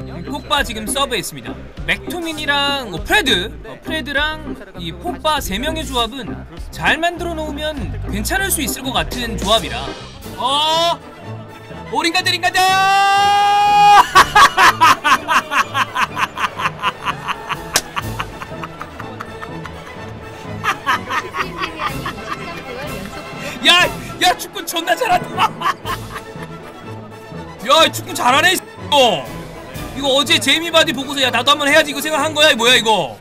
어, 폭바 지금 서브에 있습니다. 맥토민이랑 뭐 프레드, 어, 프레드랑 이 폭바 3명의 조합은 잘 만들어 놓으면 괜찮을 수 있을 것 같은 조합이라 어! 오링가들 인가들! 야! 야 축구 존나 잘한다! 야 축구 잘하네 이 이거 어제 제이미바디 보고서 야 나도 한번 해야지 이거 생각한 거야 뭐야 이거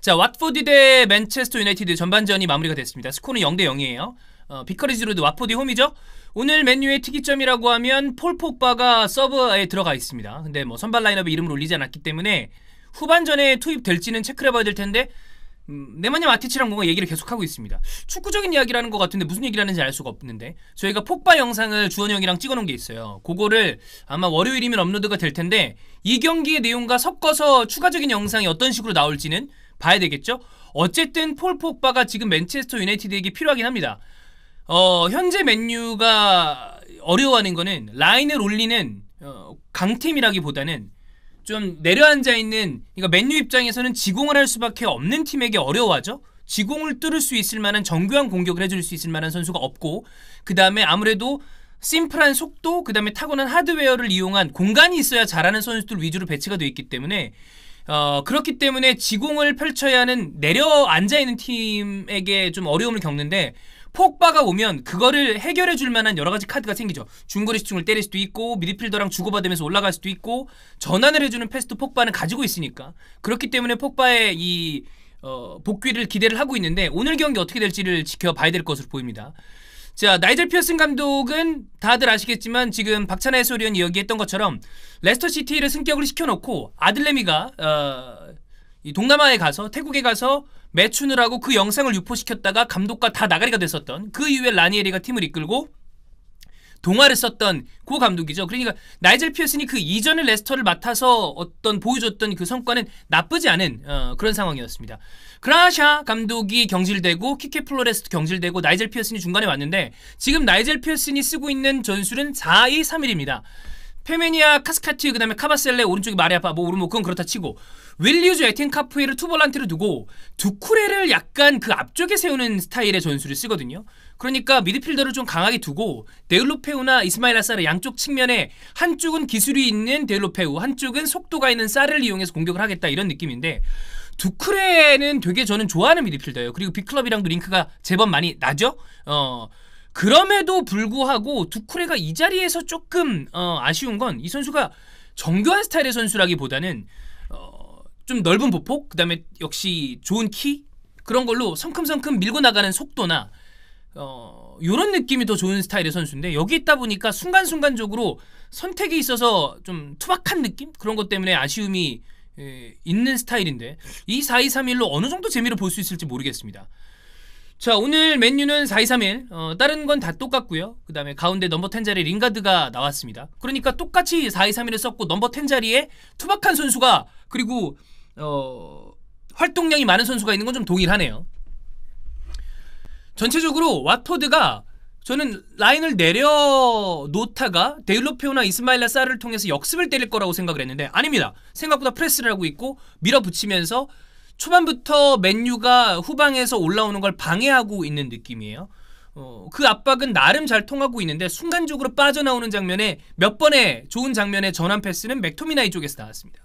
자 왓포디 대 맨체스터 유나이티드 전반전이 마무리가 됐습니다 스코는 0대 0이에요 어, 비커리즈 로드 왓포디 홈이죠 오늘 맨유의 특이점이라고 하면 폴 포바가 서브에 들어가 있습니다 근데 뭐 선발 라인업에 이름을 올리지 않았기 때문에 후반전에 투입될지는 체크를 해봐야 될 텐데 음, 네마냐 마티치랑 뭔가 얘기를 계속하고 있습니다. 축구적인 이야기라는 것 같은데 무슨 얘기를 하는지 알 수가 없는데 저희가 폭발 영상을 주원 형이랑 찍어놓은 게 있어요. 그거를 아마 월요일이면 업로드가 될 텐데 이 경기의 내용과 섞어서 추가적인 영상이 어떤 식으로 나올지는 봐야 되겠죠? 어쨌든 폴 폭바가 지금 맨체스터 유나이티드에게 필요하긴 합니다. 어, 현재 맨유가 어려워하는 거는 라인을 올리는 어, 강팀이라기보다는 좀 내려앉아 있는 그러니까 맨유 입장에서는 지공을 할 수밖에 없는 팀에게 어려워하죠. 지공을 뚫을 수 있을 만한 정교한 공격을 해줄 수 있을 만한 선수가 없고 그 다음에 아무래도 심플한 속도 그 다음에 타고난 하드웨어를 이용한 공간이 있어야 잘하는 선수들 위주로 배치가 되어 있기 때문에 어, 그렇기 때문에 지공을 펼쳐야 하는 내려앉아 있는 팀에게 좀 어려움을 겪는데 폭바가 오면 그거를 해결해 줄 만한 여러 가지 카드가 생기죠. 중거리 시중을 때릴 수도 있고 미드필더랑 주고받으면서 올라갈 수도 있고 전환을 해주는 패스트 폭바는 가지고 있으니까 그렇기 때문에 폭바의 이 어, 복귀를 기대를 하고 있는데 오늘 경기 어떻게 될지를 지켜봐야 될 것으로 보입니다. 자 나이젤 피어슨 감독은 다들 아시겠지만 지금 박찬하 해소위원이 이야기했던 것처럼 레스터 시티를 승격을 시켜놓고 아들레미가 어, 동남아에 가서 태국에 가서 매춘을 하고 그 영상을 유포시켰다가 감독과 다 나가리가 됐었던 그 이후에 라니에리가 팀을 이끌고 동화를 썼던 고 감독이죠. 그러니까 나이젤 피어슨이 그이전의 레스터를 맡아서 어떤 보여줬던 그 성과는 나쁘지 않은 어, 그런 상황이었습니다. 그라샤 감독이 경질되고 키케 플로레스도 경질되고 나이젤 피어슨이 중간에 왔는데 지금 나이젤 피어슨이 쓰고 있는 전술은 4-2-3-1입니다. 페메니아, 카스카티, 그 다음에 카바셀레, 오른쪽이 마리아파, 뭐, 오른목, 그건 그렇다 치고, 윌리우즈, 에텐카프이를 투볼란트를 두고, 두쿠레를 약간 그 앞쪽에 세우는 스타일의 전술을 쓰거든요. 그러니까 미드필더를 좀 강하게 두고, 데울로페우나 이스마일 아사르 양쪽 측면에, 한쪽은 기술이 있는 데울로페우, 한쪽은 속도가 있는 사를 이용해서 공격을 하겠다, 이런 느낌인데, 두쿠레는 되게 저는 좋아하는 미드필더예요. 그리고 빅클럽이랑도 링크가 제법 많이 나죠? 어, 그럼에도 불구하고 두쿠레가 이 자리에서 조금 어, 아쉬운 건 이 선수가 정교한 스타일의 선수라기보다는 어, 좀 넓은 보폭 그다음에 역시 좋은 키 그런 걸로 성큼성큼 밀고 나가는 속도나 어, 이런 느낌이 더 좋은 스타일의 선수인데 여기 있다 보니까 순간순간적으로 선택에 있어서 좀 투박한 느낌 그런 것 때문에 아쉬움이 에, 있는 스타일인데 이 4231로 어느 정도 재미를 볼 수 있을지 모르겠습니다. 자 오늘 맨유는 4231 어, 다른 건 다 똑같고요 그 다음에 가운데 넘버 10 자리 링가드가 나왔습니다 그러니까 똑같이 4231을 썼고 넘버 10 자리에 투박한 선수가 그리고 어, 활동량이 많은 선수가 있는 건 좀 동일하네요 전체적으로 와토드가 저는 라인을 내려놓다가 데일로페오나 이스마일라 사를 통해서 역습을 때릴 거라고 생각을 했는데 아닙니다. 생각보다 프레스를 하고 있고 밀어붙이면서 초반부터 맨유가 후방에서 올라오는 걸 방해하고 있는 느낌이에요. 어, 그 압박은 나름 잘 통하고 있는데 순간적으로 빠져나오는 장면에 몇 번의 좋은 장면의 전환 패스는 맥토미나이 쪽에서 나왔습니다.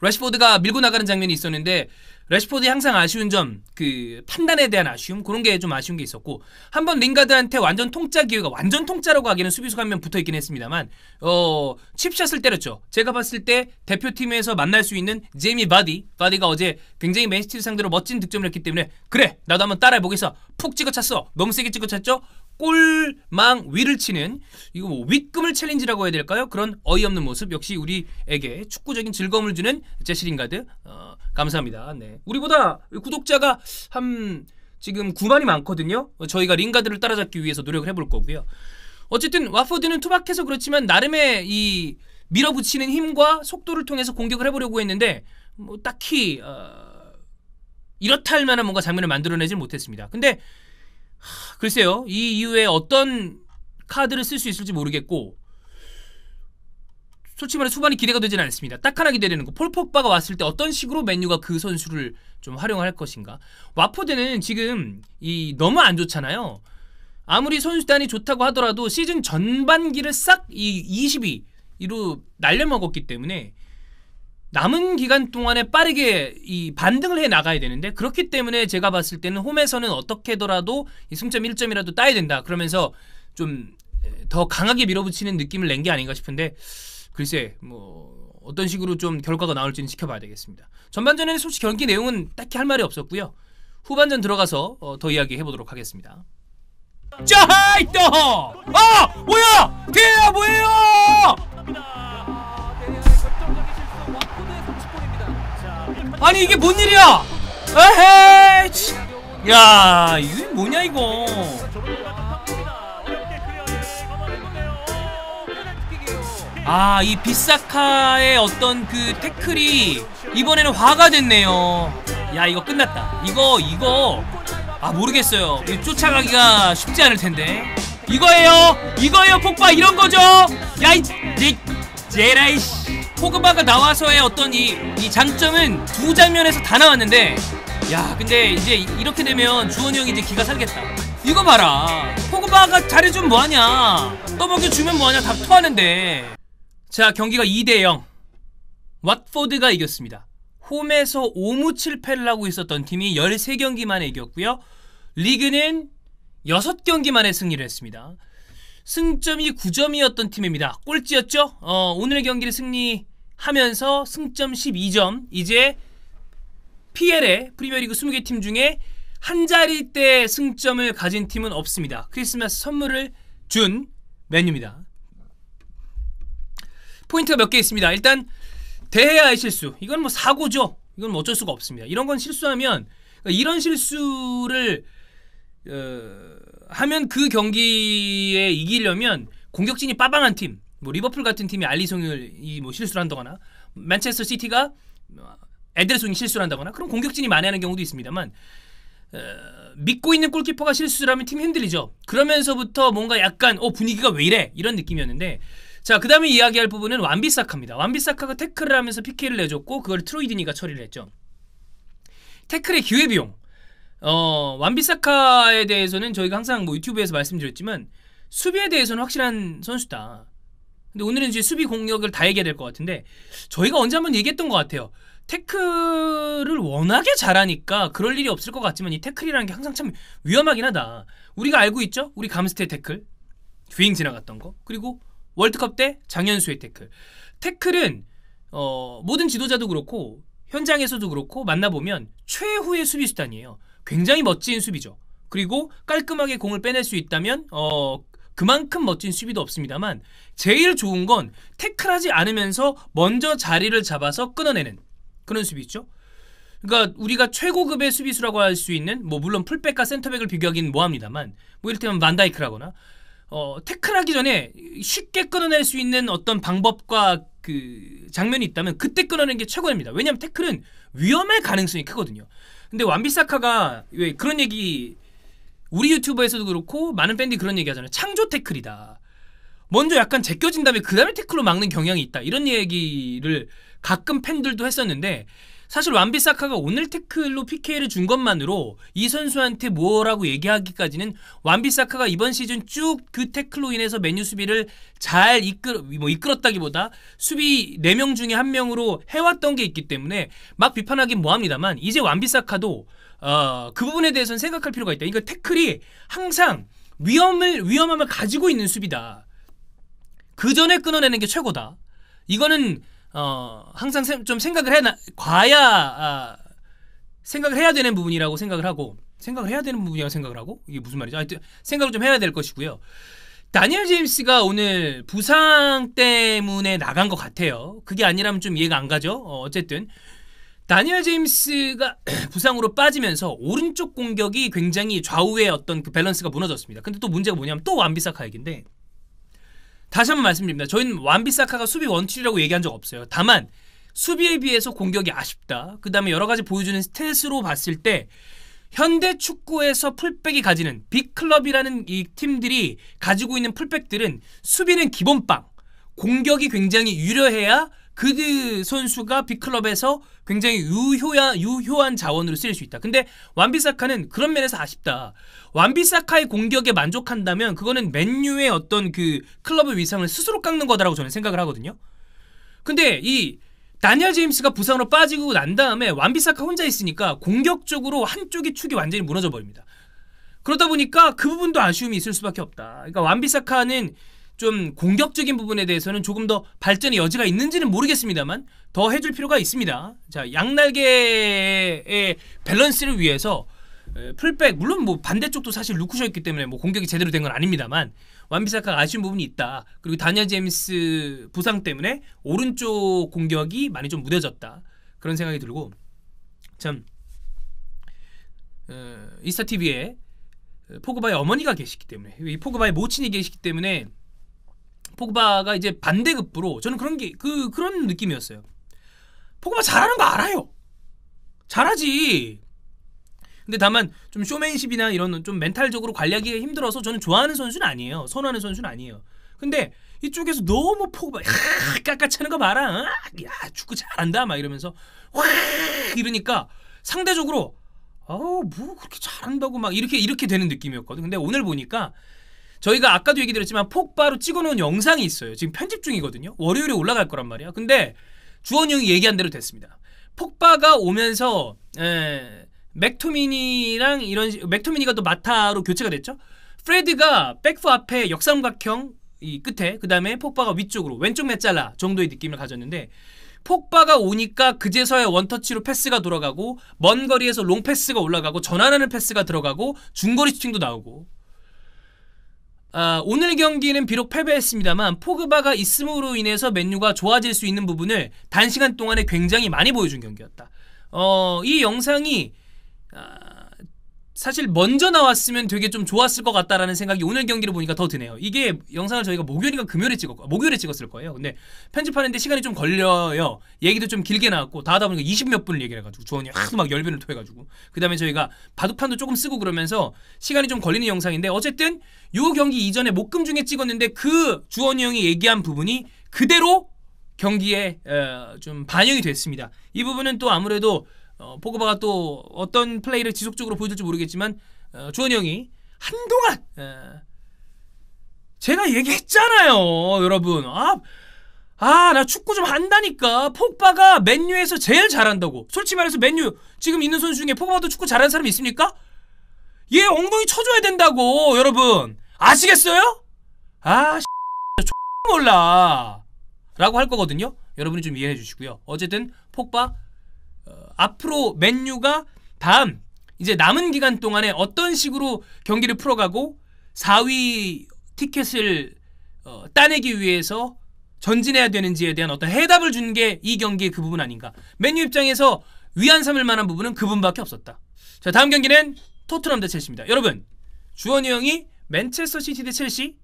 래시포드가 밀고 나가는 장면이 있었는데 레시포드 항상 아쉬운 점 그 판단에 대한 아쉬움 그런 게 좀 아쉬운 게 있었고 한 번 링가드한테 완전 통짜 기회가 완전 통짜라고 하기는 에 수비수가 한 명 붙어 있긴 했습니다만 어 칩샷을 때렸죠. 제가 봤을 때 대표팀에서 만날 수 있는 제이미 바디 바디가 어제 굉장히 맨시티 를 상대로 멋진 득점을 했기 때문에 그래 나도 한번 따라해 보겠어. 푹 찍어 찼어. 너무 세게 찍어 찼죠. 골망 위를 치는 이거 뭐 윗금을 챌린지라고 해야 될까요? 그런 어이없는 모습 역시 우리에게 축구적인 즐거움을 주는 제시링가드 어, 감사합니다. 네. 우리보다 구독자가 한 지금 9만이 많거든요. 어, 저희가 링가드를 따라잡기 위해서 노력을 해볼 거고요. 어쨌든 와퍼드는 투박해서 그렇지만 나름의 이 밀어붙이는 힘과 속도를 통해서 공격을 해보려고 했는데 뭐 딱히 어... 이렇다 할 만한 뭔가 장면을 만들어내질 못했습니다. 근데 하, 글쎄요. 이 이후에 어떤 카드를 쓸 수 있을지 모르겠고 솔직히 말해 수반이 기대가 되진 않습니다. 딱 하나 기대되는 거. 폴폭바가 왔을 때 어떤 식으로 맨유가 그 선수를 좀 활용할 것인가. 와포드는 지금 이 너무 안 좋잖아요. 아무리 선수단이 좋다고 하더라도 시즌 전반기를 싹 이 22로 날려먹었기 때문에 남은 기간 동안에 빠르게 이 반등을 해 나가야 되는데 그렇기 때문에 제가 봤을 때는 홈에서는 어떻게더라도 이 승점 1점이라도 따야 된다. 그러면서 좀 더 강하게 밀어붙이는 느낌을 낸 게 아닌가 싶은데 글쎄 뭐 어떤 식으로 좀 결과가 나올지는 지켜봐야 되겠습니다. 전반전에는 솔직히 경기 내용은 딱히 할 말이 없었고요. 후반전 들어가서 어, 더 이야기해 보도록 하겠습니다. 짜하이 떠! 아! 뭐야! 대야 뭐예요! 아니 이게 뭔 일이야! 에헤이! 야 이게 뭐냐 이거! 아, 이 비사카의 어떤 그 태클이 이번에는 화가 됐네요. 야, 이거 끝났다. 이거, 이거. 아, 모르겠어요. 쫓아가기가 쉽지 않을 텐데. 이거예요! 이거예요, 폭파! 이런 거죠! 야, 이, 이, 제라이, 씨. 포그바가 나와서의 어떤 이, 이 장점은 두 장면에서 다 나왔는데, 야, 근데 이제 이렇게 되면 주원이 형이 이제 기가 살겠다. 이거 봐라. 포그바가 잘해주면 뭐하냐. 떠먹여 주면 뭐하냐. 다 토하는데. 자, 경기가 2대 0. 왓포드가 이겼습니다. 홈에서 5무 7패를 하고 있었던 팀이 13경기 만에 이겼고요. 리그는 6경기 만에 승리를 했습니다. 승점이 9점이었던 팀입니다. 꼴찌였죠? 어, 오늘 경기를 승리하면서 승점 12점. 이제 PL의 프리미어리그 20개 팀 중에 한 자리 대 승점을 가진 팀은 없습니다. 크리스마스 선물을 준 메뉴입니다. 포인트가 몇 개 있습니다. 일단 대해야의 실수. 이건 뭐 사고죠. 이건 뭐 어쩔 수가 없습니다. 이런 건 실수하면 그러니까 이런 실수를 어, 하면 그 경기에 이기려면 공격진이 빠방한 팀, 뭐 리버풀 같은 팀이 알리송이 뭐 실수를 한다거나 맨체스터 시티가 에드레송이 실수를 한다거나 그런 공격진이 만회하는 경우도 있습니다만 어, 믿고 있는 골키퍼가 실수를 하면 팀이 흔들리죠. 그러면서부터 뭔가 약간 어 분위기가 왜 이래 이런 느낌이었는데 자, 그 다음에 이야기할 부분은 완비사카입니다. 완비사카가 태클을 하면서 PK를 내줬고 그걸 트로이디니가 처리를 했죠. 태클의 기회비용 어, 완비사카에 대해서는 저희가 항상 뭐 유튜브에서 말씀드렸지만 수비에 대해서는 확실한 선수다. 근데 오늘은 이제 수비 공격을 다 얘기해야 될 것 같은데 저희가 언제 한번 얘기했던 것 같아요. 태클을 워낙에 잘하니까 그럴 일이 없을 것 같지만 이 태클이라는 게 항상 참 위험하긴 하다. 우리가 알고 있죠? 우리 감스테 태클. 주행 지나갔던 거. 그리고 월드컵 때 장현수의 태클. 태클은 어, 모든 지도자도 그렇고 현장에서도 그렇고 만나보면 최후의 수비수단이에요. 굉장히 멋진 수비죠. 그리고 깔끔하게 공을 빼낼 수 있다면 어, 그만큼 멋진 수비도 없습니다만 제일 좋은 건 태클하지 않으면서 먼저 자리를 잡아서 끊어내는 그런 수비죠. 그러니까 우리가 최고급의 수비수라고 할 수 있는 뭐 물론 풀백과 센터백을 비교하기는 뭐합니다만 뭐 이를테면 만다이크라거나 어, 태클하기 전에 쉽게 끊어낼 수 있는 어떤 방법과 그 장면이 있다면 그때 끊어낸 게 최고입니다. 왜냐하면 태클은 위험할 가능성이 크거든요. 근데 완비사카가 왜 그런 얘기 우리 유튜버에서도 그렇고 많은 팬들이 그런 얘기 하잖아요. 창조 태클이다. 먼저 약간 제껴진 다음에 그 다음에 태클로 막는 경향이 있다. 이런 얘기를 가끔 팬들도 했었는데 사실 완비사카가 오늘 태클로 PK를 준 것만으로 이 선수한테 뭐라고 얘기하기까지는 완비사카가 이번 시즌 쭉 그 태클로 인해서 메뉴 수비를 잘 이끌 뭐 이끌었다기보다 수비 4명 중에 한 명으로 해왔던 게 있기 때문에 막 비판하긴 뭐합니다만 이제 완비사카도 어, 그 부분에 대해서는 생각할 필요가 있다. 그러니까 태클이 항상 위험을 위험함을 가지고 있는 수비다. 그 전에 끊어내는 게 최고다. 이거는 어, 항상 좀 생각을 해나 과야 아, 생각을 해야 되는 부분이라고 생각을 하고 생각을 해야 되는 부분이라고 생각을 하고 이게 무슨 말이죠? 하여튼 생각을 좀 해야 될 것이고요. 다니엘 제임스가 오늘 부상 때문에 나간 것 같아요. 그게 아니라면 좀 이해가 안 가죠. 어, 어쨌든 다니엘 제임스가 부상으로 빠지면서 오른쪽 공격이 굉장히 좌우의 어떤 그 밸런스가 무너졌습니다. 근데 또 문제가 뭐냐면 또 완비사 카이인데 다시 한 번 말씀드립니다. 저희는 완비사카가 수비 원툴이라고 얘기한 적 없어요. 다만 수비에 비해서 공격이 아쉽다. 그 다음에 여러 가지 보여주는 스탯으로 봤을 때 현대 축구에서 풀백이 가지는 빅클럽이라는 이 팀들이 가지고 있는 풀백들은 수비는 기본빵. 공격이 굉장히 유려해야 그 선수가 b 클럽에서 굉장히 유효야, 유효한 자원으로 쓰일 수 있다. 근데 완비사카는 그런 면에서 아쉽다. 완비사카의 공격에 만족한다면 그거는 맨유의 어떤 그 클럽의 위상을 스스로 깎는 거다라고 저는 생각을 하거든요. 근데 이 다니엘 제임스가 부상으로 빠지고 난 다음에 완비사카 혼자 있으니까 공격적으로 한쪽의 축이 완전히 무너져 버립니다. 그러다 보니까 그 부분도 아쉬움이 있을 수밖에 없다. 그러니까 완비사카는 좀 공격적인 부분에 대해서는 조금 더 발전의 여지가 있는지는 모르겠습니다만 더 해줄 필요가 있습니다. 자 양날개의 밸런스를 위해서 풀백 물론 뭐 반대쪽도 사실 루크셔였기 때문에 뭐 공격이 제대로 된 건 아닙니다만 완비사카가 아쉬운 부분이 있다. 그리고 다니엘 제임스 부상 때문에 오른쪽 공격이 많이 좀 무뎌졌다. 그런 생각이 들고 참 이스타 어, TV에 포그바의 어머니가 계시기 때문에 이 포그바의 모친이 계시기 때문에 포그바가 이제 반대급부로 저는 그런 게 그 그런 느낌이었어요. 포그바 잘하는 거 알아요. 잘하지. 근데 다만 좀 쇼맨십이나 이런 좀 멘탈적으로 관리하기 힘들어서 저는 좋아하는 선수는 아니에요. 선호하는 선수는 아니에요. 근데 이쪽에서 너무 포그바 깎아차는 거 봐라. 야 축구 잘한다 막 이러면서 확 이러니까 상대적으로 어뭐 그렇게 잘한다고 막 이렇게 이렇게 되는 느낌이었거든. 근데 오늘 보니까 저희가 아까도 얘기 드렸지만 폭바로 찍어놓은 영상이 있어요. 지금 편집 중이거든요. 월요일에 올라갈 거란 말이야. 근데 주원이 형이 얘기한 대로 됐습니다. 폭바가 오면서 에, 예, 맥토미니랑 이런 맥토미니가 또 마타로 교체가 됐죠. 프레드가 백프 앞에 역삼각형 이 끝에 그 다음에 폭바가 위쪽으로 왼쪽 맷잘라 정도의 느낌을 가졌는데 폭바가 오니까 그제서야 원터치로 패스가 돌아가고 먼 거리에서 롱 패스가 올라가고 전환하는 패스가 들어가고 중거리 슈팅도 나오고 아, 오늘 경기는 비록 패배했습니다만 포그바가 있음으로 인해서 맨유가 좋아질 수 있는 부분을 단시간 동안에 굉장히 많이 보여준 경기였다. 어, 이 영상이 아, 사실 먼저 나왔으면 되게 좀 좋았을 것 같다라는 생각이 오늘 경기를 보니까 더 드네요. 이게 영상을 저희가 목요일인가 금요일에 찍었 목요일에 찍었을 거예요. 근데 편집하는데 시간이 좀 걸려요. 얘기도 좀 길게 나왔고 다 하다 보니까 20몇 분을 얘기를 해가지고 주원이 하도 막 열변을 토해가지고 그 다음에 저희가 바둑판도 조금 쓰고 그러면서 시간이 좀 걸리는 영상인데 어쨌든 요 경기 이전에 목금 중에 찍었는데 그 주원이 형이 얘기한 부분이 그대로 경기에 좀 반영이 됐습니다. 이 부분은 또 아무래도 어, 포그바가 또 어떤 플레이를 지속적으로 보여줄지 모르겠지만 어, 주원이 형이 한동안 제가 얘기했잖아요, 여러분. 아, 아, 나 축구 좀 한다니까. 포그바가 맨유에서 제일 잘한다고. 솔직히 말해서 맨유 지금 있는 선수 중에 포그바도 축구 잘하는 사람이 있습니까? 얘 엉덩이 쳐줘야 된다고, 여러분. 아시겠어요? 아, 씨, 몰라. 라고 할 거거든요. 여러분이 좀 이해해 주시고요. 어쨌든 폭바 어, 앞으로 맨유가 다음 이제 남은 기간 동안에 어떤 식으로 경기를 풀어가고 4위 티켓을 어, 따내기 위해서 전진해야 되는지에 대한 어떤 해답을 준 게 이 경기의 그 부분 아닌가. 맨유 입장에서 위안 삼을 만한 부분은 그 부분밖에 없었다. 자 다음 경기는 토트넘 대체입니다 여러분 주원이 형이 맨체스터 시티 대 첼시?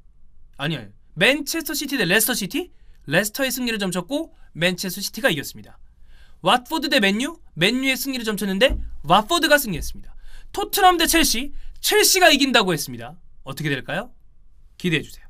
아니요. 맨체스터 시티 대 레스터 시티? 레스터의 승리를 점쳤고 맨체스터 시티가 이겼습니다. 왓포드 대 맨유? 맨유의 승리를 점쳤는데 왓포드가 승리했습니다. 토트넘 대 첼시? 첼시가 이긴다고 했습니다. 어떻게 될까요? 기대해 주세요.